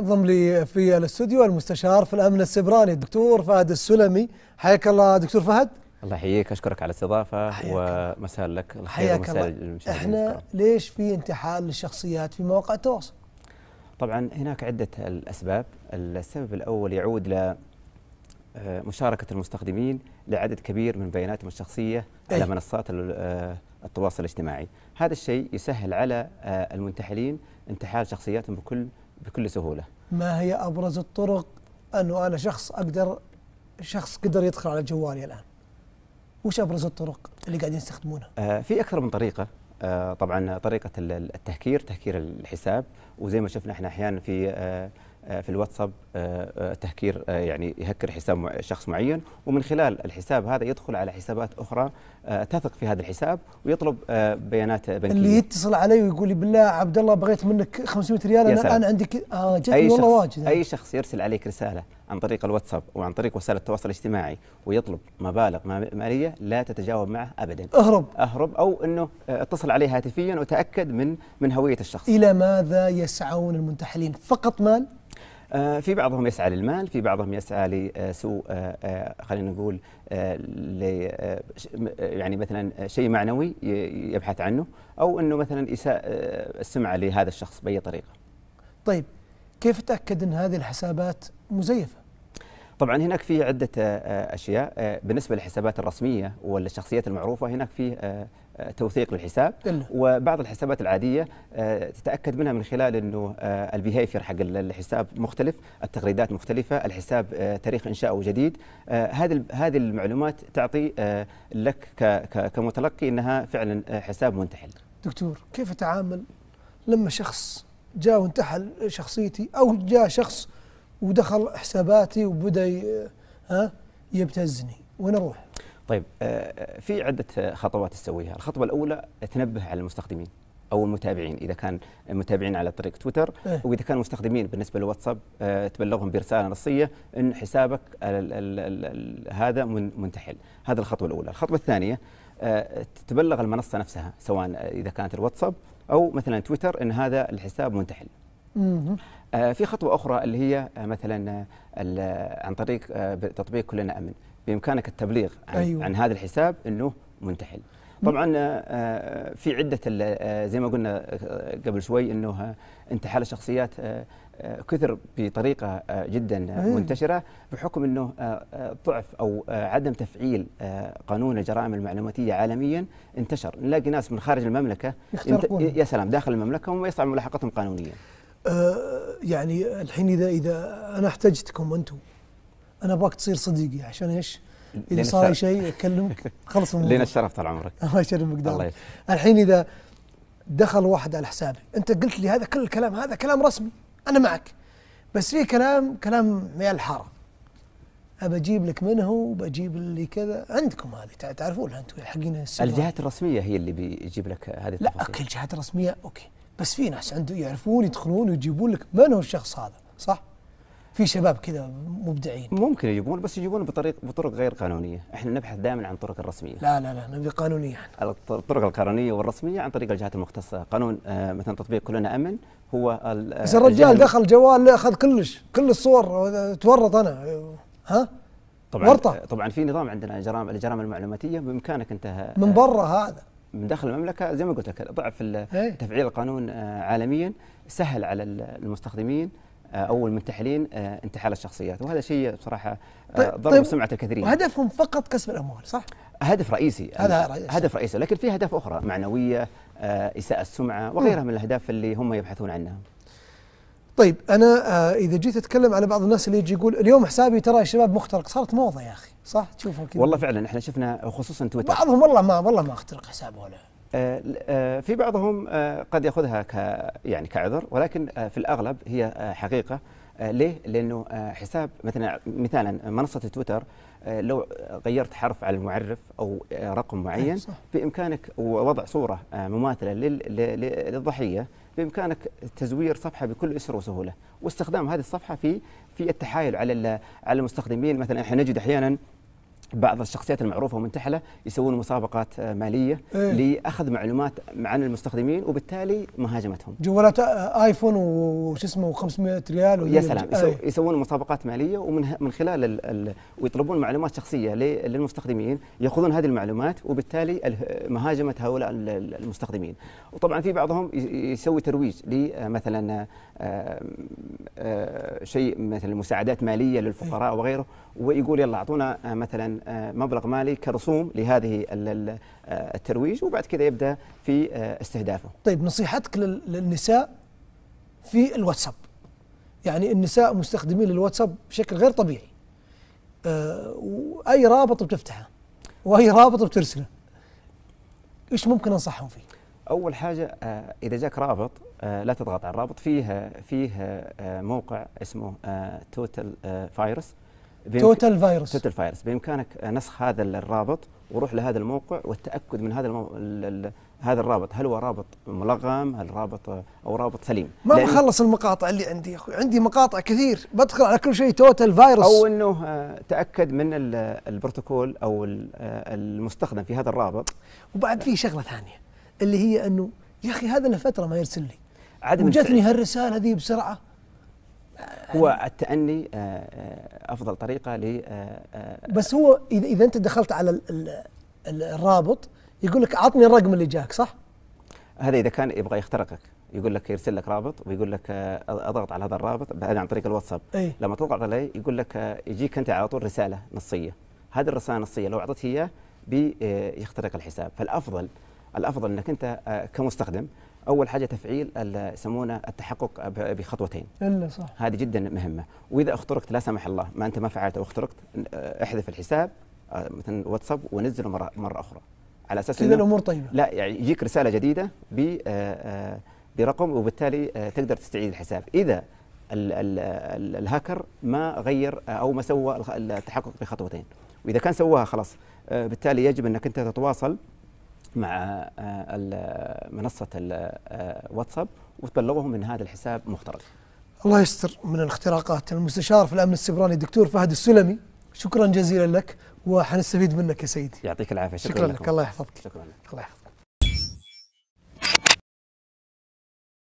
انضم لي في الاستوديو المستشار في الامن السبراني الدكتور فهد السلمي حياك الله دكتور فهد الله يحييك اشكرك على الاستضافه ومساء لك حياك الله احنا ليش في انتحال للشخصيات في مواقع التواصل؟ طبعا هناك عده الاسباب السبب الاول يعود ل آه، مشاركة المستخدمين لعدد كبير من بياناتهم الشخصية على منصات آه، التواصل الاجتماعي هذا الشيء يسهل على آه، المنتحلين انتحال شخصياتهم بكل بكل سهولة ما هي أبرز الطرق أنه أنا شخص أقدر شخص قدر يدخل على جوالي الآن وش أبرز الطرق اللي قاعدين يستخدمونها؟ آه في أكثر من طريقة آه طبعا طريقة التهكير تهكير الحساب وزي ما شفنا احنا أحيانا في آه آه، في الواتساب آه، آه، تهكير يعني يهكر حساب شخص معين ومن خلال الحساب هذا يدخل على حسابات اخرى تثق في هذا الحساب ويطلب بيانات بنكيه اللي يتصل علي ويقول لي بالله عبد الله بغيت منك 500 ريال انا الان عندك اه جتني والله واجد اي شخص يرسل عليك رساله عن طريق الواتساب وعن طريق وسائل التواصل الاجتماعي ويطلب مبالغ ماليه لا تتجاوب معه ابدا اهرب اهرب او انه آه، اتصل عليه هاتفيا وتاكد من من هويه الشخص الى ماذا يسعون المنتحلين فقط مال آه، في بعضهم يسعى للمال في بعضهم يسعى لسوء آه، خلينا نقول يعني مثلا شيء معنوي يبحث عنه او انه مثلا اساء السمعه لهذا الشخص باي طريقه طيب كيف تأكد أن هذه الحسابات مزيفة؟ طبعا هناك في عدة آه، آه، أشياء آه، بالنسبة للحسابات الرسمية والشخصيات المعروفة هناك في توثيق للحساب إلا. وبعض الحسابات العادية تتأكد منها من خلال أنه البيهيفير حق الحساب مختلف التغريدات مختلفة الحساب تاريخ إنشاؤه جديد هذه هذه المعلومات تعطي لك كمتلقي أنها فعلا حساب منتحل دكتور كيف أتعامل لما شخص جاء وانتحل شخصيتي او جاء شخص ودخل حساباتي وبدا ها آه، آه، يبتزني وين اروح؟ طيب آه، في عده خطوات تسويها، الخطوه الاولى تنبه على المستخدمين او المتابعين اذا كان متابعين على طريق تويتر إيه؟ واذا كانوا مستخدمين بالنسبه للواتساب تبلغهم برساله نصيه ان حسابك الـ الـ الـ هذا منتحل، هذه الخطوه الاولى، الخطوه الثانيه تبلغ المنصه نفسها سواء اذا كانت الواتساب او مثلا تويتر ان هذا الحساب منتحل آه، في خطوه اخرى اللي هي آه، مثلا آه، عن طريق تطبيق كلنا امن بامكانك التبليغ عن, أيوة. عن هذا الحساب انه منتحل طبعا في عده زي ما قلنا قبل شوي انه انتحال الشخصيات كثر بطريقه آه، جدا آه، إيه. منتشره بحكم انه آه، ضعف او عدم تفعيل قانون الجرائم المعلوماتيه عالميا انتشر نلاقي ناس من خارج المملكه يا سلام داخل المملكه وما يصعب ملاحقتهم قانونيا يعني الحين اذا اذا انا احتجتكم انتم انا ابغاك تصير صديقي عشان ايش؟ اذا صار شيء اكلمك خلص من لنا الشرف طال عمرك الله يشرفك دام الحين اذا دخل واحد على حسابي انت قلت لي هذا كل الكلام هذا كلام رسمي أنا معك بس في كلام كلام عيال الحارة أبى أجيب لك منه وبجيب اللي كذا عندكم هذه تعرفونها أنتم حقين الجهات الرسمية هي اللي بيجيب لك هذه لا أوكي الجهات الرسمية أوكي بس في ناس عنده يعرفون يدخلون ويجيبون لك من هو الشخص هذا صح؟ في شباب كذا مبدعين ممكن يجيبون بس يجيبون بطريق بطرق غير قانونيه، احنا نبحث دائما عن الطرق الرسميه. لا لا لا نبي قانونيه احنا. الطرق القانونيه والرسميه عن طريق الجهات المختصه، قانون آه، مثلا تطبيق كلنا امن هو آه، بس الرجال دخل جوال اخذ كلش كل الصور تورط انا ها؟ طبعا ورطة. طبعا في نظام عندنا جرائم الجرائم المعلوماتيه بامكانك انت آه، من برا هذا من داخل المملكه زي ما قلت لك ضعف إيه. تفعيل القانون عالميا سهل على المستخدمين آه، او المنتحلين آه، انتحال الشخصيات وهذا شيء بصراحه آه، طيب، ضرب طيب سمعه الكثيرين هدفهم فقط كسب الاموال صح هدف رئيسي هذا يعني رئيسي. هدف رئيسي لكن في اهداف اخرى معنويه اساءه السمعه وغيرها من الاهداف اللي هم يبحثون عنها طيب انا اذا جيت اتكلم على بعض الناس اللي يجي يقول اليوم حسابي ترى الشباب مخترق صارت موضه يا اخي صح تشوفهم كذا والله فعلا احنا شفنا خصوصا تويتر بعضهم والله ما والله ما اخترق حسابه ولا آه، آه، في بعضهم آه، قد ياخذها ك يعني كعذر ولكن في الاغلب هي حقيقه ليه؟ لانه حساب مثلا مثلا منصه تويتر لو غيرت حرف على المعرف او رقم إيه، معين صح. بامكانك ووضع صوره مماثله للضحيه بامكانك تزوير صفحه بكل اسر وسهوله واستخدام هذه الصفحه في في التحايل على على المستخدمين مثلا احنا نجد احيانا بعض الشخصيات المعروفه ومنتحله يسوون مسابقات آه، ماليه إيه؟ لاخذ معلومات عن المستخدمين وبالتالي مهاجمتهم جوالات آه، ايفون وش اسمه 500 ريال يا سلام أيه؟ يسوون مسابقات ماليه ومن من خلال الـ الـ ويطلبون معلومات شخصيه للمستخدمين ياخذون هذه المعلومات وبالتالي مهاجمه هؤلاء المستخدمين وطبعا في بعضهم يسوي ترويج لمثلا آه، شيء مثل مساعدات ماليه للفقراء إيه. وغيره ويقول يلا اعطونا آه، مثلا آه، مبلغ مالي كرسوم لهذه آه، الترويج وبعد كذا يبدا في استهدافه. طيب نصيحتك للنساء في الواتساب يعني النساء مستخدمين الواتساب بشكل غير طبيعي. واي رابط بتفتحه واي رابط بترسله. ايش ممكن انصحهم فيه؟ اول حاجه اذا جاك رابط آه، لا تضغط على الرابط فيه فيه آه، موقع اسمه توتال فايروس توتال فايروس توتال فايروس بامكانك نسخ هذا الرابط وروح لهذا الموقع والتاكد من هذا المو... هذا الرابط هل هو رابط ملغم هل رابط او رابط سليم ما بخلص المقاطع اللي عندي يا اخوي عندي مقاطع كثير بدخل على كل شيء توتال فايروس او انه آه، تاكد من البروتوكول او المستخدم في هذا الرابط وبعد في شغله ثانيه اللي هي انه يا اخي هذا له فتره ما يرسل لي عدم وجتني هالرساله هذه بسرعه هو التأني آه، آه، أفضل طريقة ل آه، بس هو إذا أنت دخلت على الرابط يقول لك عطني الرقم اللي جاك صح؟ هذا إذا كان يبغى يخترقك يقول لك يرسل لك رابط ويقول لك اضغط على هذا الرابط بعدين عن طريق الواتساب أيه؟ لما تضغط عليه يقول لك يجيك أنت على طول رسالة نصية هذه الرسالة النصية لو اعطيت إياه بيخترق الحساب فالأفضل الافضل انك انت كمستخدم اول حاجه تفعيل يسمونه التحقق بخطوتين الا صح هذه جدا مهمه واذا اخترقت لا سمح الله ما انت ما فعلت او اخترقت آه، احذف الحساب آه، مثلا واتساب ونزله مره مره اخرى على اساس كذا الامور طيبه لا يعني يجيك رساله جديده ب آه، برقم وبالتالي تقدر تستعيد الحساب اذا ال الهاكر ما غير او ما سوى التحقق بخطوتين واذا كان سواها خلاص بالتالي يجب انك انت تتواصل مع آه، آه، منصه الواتساب آه، وتبلغهم ان هذا الحساب مخترق. الله يستر من الاختراقات المستشار في الامن السبراني الدكتور فهد السلمي شكرا جزيلا لك وحنستفيد منك يا سيدي. يعطيك العافيه شكرا, شكرا لك الله يحفظك. شكرا لك. الله يحفظك.